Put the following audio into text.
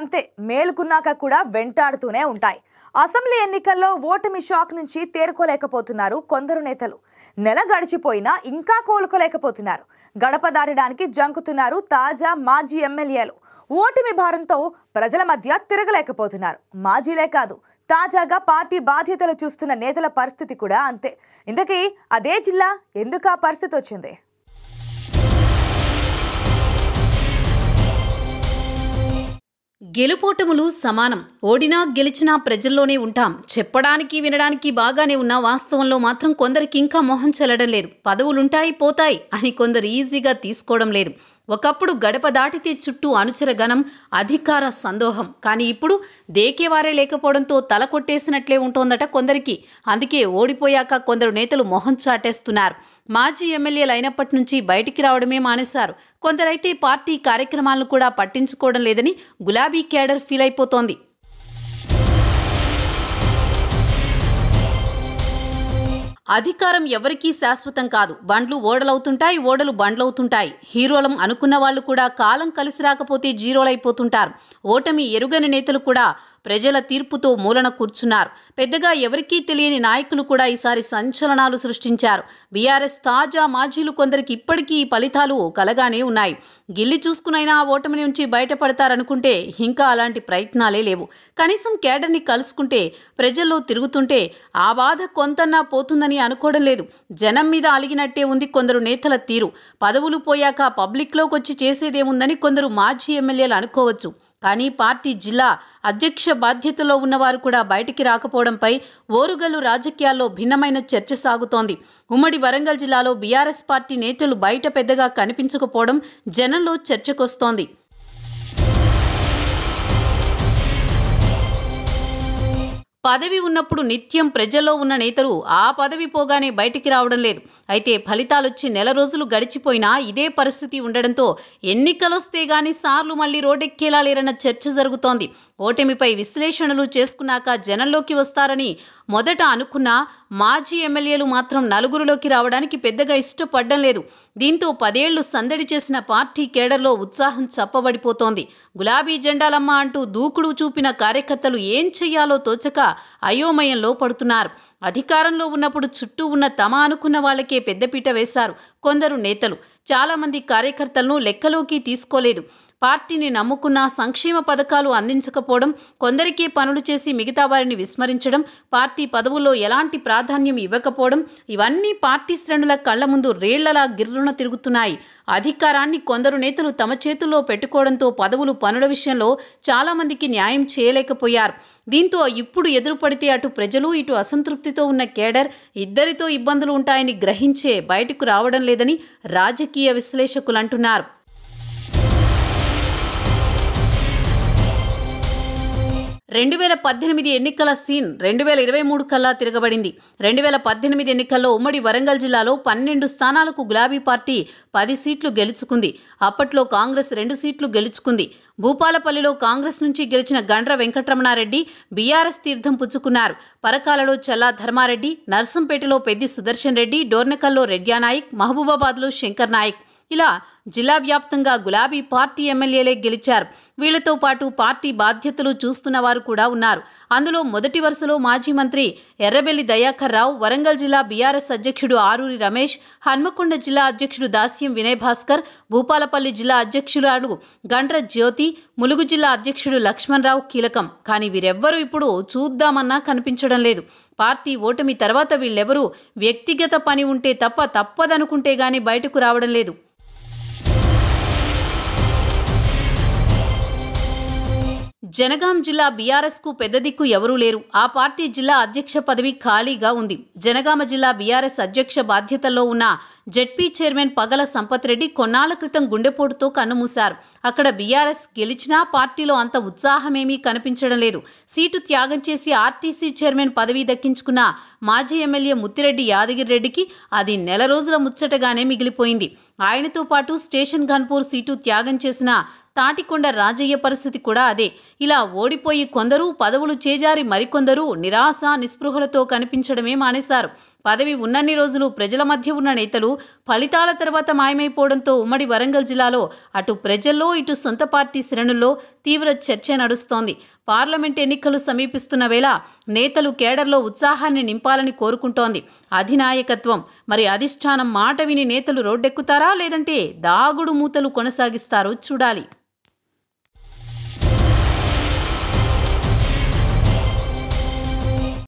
అంతే మేలుకున్నాక కూడా వెంటాడుతూనే ఉంటాయి అసెంబ్లీ ఎన్నికల్లో ఓటమి షాక్ నుంచి తేరుకోలేకపోతున్నారు కొందరు నేతలు నెల గడిచిపోయినా ఇంకా కోలుకోలేకపోతున్నారు గడప దాటడానికి జంకుతున్నారు తాజా మాజీ ఎమ్మెల్యేలు ఓటమి భారంతో ప్రజల మధ్య తిరగలేకపోతున్నారు మాజీలే కాదు తాజాగా పార్టీ బాధ్యతలు చూస్తున్న నేతల పరిస్థితి కూడా అంతే ఇంతకీ అదే జిల్లా ఎందుకు ఆ పరిస్థితి వచ్చింది గెలుపోటములు సమానం ఓడినా గెలిచినా ప్రజల్లోనే ఉంటాం చెప్పడానికి వినడానికి బాగానే ఉన్న వాస్తవంలో మాత్రం కొందరికి ఇంకా మొహం చెల్లడం లేదు పదవులుంటాయి పోతాయి అని కొందరు ఈజీగా తీసుకోవడం లేదు ఒకప్పుడు గడప దాటితే చుట్టూ అనుచరగణం అధికార సందోహం కానీ ఇప్పుడు దేకేవారే లేకపోవడంతో తల కొట్టేసినట్లే ఉంటోందట కొందరికి అందుకే ఓడిపోయాక కొందరు నేతలు మొహం చాటేస్తున్నారు మాజీ ఎమ్మెల్యేలు అయినప్పటి నుంచి బయటికి రావడమే మానేశారు కొందరైతే పార్టీ కార్యక్రమాలను కూడా పట్టించుకోవడం లేదని గులాబీ క్యాడర్ ఫీల్ అయిపోతోంది అధికారం ఎవరికీ శాశ్వతం కాదు బండ్లు ఓడలవుతుంటాయి ఓడలు బండ్లవుతుంటాయి హీరోలం అనుకున్న వాళ్ళు కూడా కాలం కలిసి రాకపోతే జీరోలైపోతుంటారు ఓటమి ఎరుగని నేతలు కూడా ప్రజల తీర్పుతో మూలన కూర్చున్నారు పెద్దగా ఎవరికీ తెలియని నాయకులు కూడా ఈసారి సంచలనాలు సృష్టించారు బీఆర్ఎస్ తాజా మాజీలు కొందరికి ఇప్పటికీ ఈ ఫలితాలు కలగానే ఉన్నాయి గిల్లి చూసుకునైనా ఓటమి నుంచి బయటపడతారనుకుంటే ఇంకా అలాంటి ప్రయత్నాలే లేవు కనీసం కేడర్ని కలుసుకుంటే ప్రజల్లో తిరుగుతుంటే ఆ బాధ కొంతన్నా పోతుందని అనుకోవడం లేదు జనం మీద అలిగినట్టే ఉంది కొందరు నేతల తీరు పదవులు పోయాక పబ్లిక్లోకి వచ్చి చేసేదేముందని కొందరు మాజీ ఎమ్మెల్యేలు అనుకోవచ్చు కానీ పార్టీ జిల్లా అధ్యక్ష బాధ్యతలో ఉన్నవారు కూడా బయటికి రాకపోవడంపై ఓరుగల్లు రాజకీయాల్లో భిన్నమైన చర్చ సాగుతోంది ఉమ్మడి వరంగల్ జిల్లాలో బీఆర్ఎస్ పార్టీ నేతలు బయట పెద్దగా కనిపించకపోవడం జనంలో చర్చకొస్తోంది పదవి ఉన్నప్పుడు నిత్యం ప్రజల్లో ఉన్న నేతలు ఆ పదవి పోగానే బయటికి రావడం లేదు అయితే ఫలితాలొచ్చి నెల రోజులు గడిచిపోయినా ఇదే పరిస్థితి ఉండడంతో ఎన్నికలొస్తే గాని సార్లు మళ్ళీ రోడ్డెక్కేలా లేరన్న చర్చ జరుగుతోంది ఓటమిపై విశ్లేషణలు చేసుకున్నాక జనంలోకి వస్తారని మొదట అనుకున్నా మాజీ ఎమ్మెల్యేలు మాత్రం నలుగురిలోకి రావడానికి పెద్దగా ఇష్టపడడం లేదు దీంతో పదేళ్లు సందడి చేసిన పార్టీ కేడర్లో ఉత్సాహం చప్పబడిపోతోంది గులాబీ జెండాలమ్మ అంటూ దూకుడు చూపిన కార్యకర్తలు ఏం చేయాలో తోచక అయోమయంలో పడుతున్నారు అధికారంలో ఉన్నప్పుడు చుట్టూ ఉన్న తమ అనుకున్న వాళ్ళకే పెద్దపీట వేశారు కొందరు నేతలు చాలామంది కార్యకర్తలను లెక్కలోకి తీసుకోలేదు పార్టీని నమ్ముకున్న సంక్షేమ పథకాలు అందించకపోవడం కొందరికే పనులు చేసి మిగతా వారిని విస్మరించడం పార్టీ పదవుల్లో ఎలాంటి ప్రాధాన్యం ఇవ్వకపోవడం ఇవన్నీ పార్టీ శ్రేణుల కళ్ల ముందు రేళ్లలా గిర్రున తిరుగుతున్నాయి అధికారాన్ని కొందరు నేతలు తమ చేతుల్లో పెట్టుకోవడంతో పదవులు పనుల విషయంలో చాలామందికి న్యాయం చేయలేకపోయారు దీంతో ఇప్పుడు ఎదురుపడితే అటు ప్రజలు ఇటు అసంతృప్తితో ఉన్న కేడర్ ఇద్దరితో ఇబ్బందులు ఉంటాయని గ్రహించే బయటకు రావడం లేదని రాజకీయ విశ్లేషకులు అంటున్నారు రెండు వేల పద్దెనిమిది ఎన్నికల సీన్ రెండు వేల ఇరవై మూడు కల్లా తిరగబడింది రెండు వేల పద్దెనిమిది ఎన్నికల్లో ఉమ్మడి వరంగల్ జిల్లాలో పన్నెండు స్థానాలకు గులాబీ పార్టీ పది సీట్లు గెలుచుకుంది అప్పట్లో కాంగ్రెస్ రెండు సీట్లు గెలుచుకుంది భూపాలపల్లిలో కాంగ్రెస్ నుంచి గెలిచిన గండ్ర వెంకటరమణారెడ్డి బీఆర్ఎస్ తీర్థం పుచ్చుకున్నారు పరకాలలో చల్లా ధర్మారెడ్డి నర్సంపేటలో పెద్ది సుదర్శన్ రెడ్డి డోర్నకల్లో రెడ్యానాయక్ మహబూబాబాద్లో శంకర్ నాయక్ ఇలా జిల్లా వ్యాప్తంగా గులాబీ పార్టీ ఎమ్మెల్యేలే గెలిచారు వీళ్లతో పాటు పార్టీ బాధ్యతలు చూస్తున్న వారు కూడా ఉన్నారు అందులో మొదటి వరుసలో మాజీ మంత్రి ఎర్రబెల్లి దయాకర్ రావు వరంగల్ జిల్లా బీఆర్ఎస్ అధ్యక్షుడు ఆరూరి రమేష్ హన్మకొండ జిల్లా అధ్యక్షుడు దాస్యం వినయ్ భాస్కర్ భూపాలపల్లి జిల్లా అధ్యక్షురాలు గండ్ర జ్యోతి ములుగు జిల్లా అధ్యక్షుడు లక్ష్మణరావు కీలకం కానీ వీరెవ్వరూ ఇప్పుడు చూద్దామన్నా కనిపించడం లేదు పార్టీ ఓటమి తర్వాత వీళ్ళెవరూ వ్యక్తిగత పని ఉంటే తప్ప తప్పదనుకుంటే గాని బయటకు రావడం లేదు జనగాం జిల్లా బీఆర్ఎస్కు పెద్ద దిక్కు ఎవరూ లేరు ఆ పార్టీ జిల్లా అధ్యక్ష పదవి ఖాళీగా ఉంది జనగామ జిల్లా బీఆర్ఎస్ అధ్యక్ష బాధ్యతల్లో ఉన్న జెడ్పీ చైర్మన్ పగల సంపత్ రెడ్డి కొన్నాళ్ల క్రితం గుండెపోటుతో కన్నుమూశారు అక్కడ బీఆర్ఎస్ గెలిచినా పార్టీలో అంత ఉత్సాహమేమీ కనిపించడం లేదు సీటు త్యాగం చేసి ఆర్టీసీ చైర్మన్ పదవి దక్కించుకున్న మాజీ ఎమ్మెల్యే ముత్తిరెడ్డి యాదగిరి రెడ్డికి అది నెల రోజుల ముచ్చటగానే మిగిలిపోయింది ఆయనతో పాటు స్టేషన్ ఘన్పూర్ సీటు త్యాగం చేసిన తాటికొండ రాజయ్య పరిస్థితి కూడా అదే ఇలా ఓడిపోయి కొందరు పదవులు చేజారి మరికొందరు నిరాశ నిస్పృహలతో కనిపించడమే మానేశారు పదవి ఉన్నన్ని రోజులు ప్రజల మధ్య ఉన్న నేతలు ఫలితాల తర్వాత మాయమైపోవడంతో ఉమ్మడి వరంగల్ జిల్లాలో అటు ప్రజల్లో ఇటు సొంత పార్టీ శ్రేణుల్లో తీవ్ర చర్చ నడుస్తోంది పార్లమెంట్ ఎన్నికలు సమీపిస్తున్న వేళ నేతలు కేడర్లో ఉత్సాహాన్ని నింపాలని కోరుకుంటోంది అధినాయకత్వం మరి అధిష్టానం మాట విని నేతలు రోడ్డెక్కుతారా లేదంటే దాగుడు మూతలు కొనసాగిస్తారో చూడాలి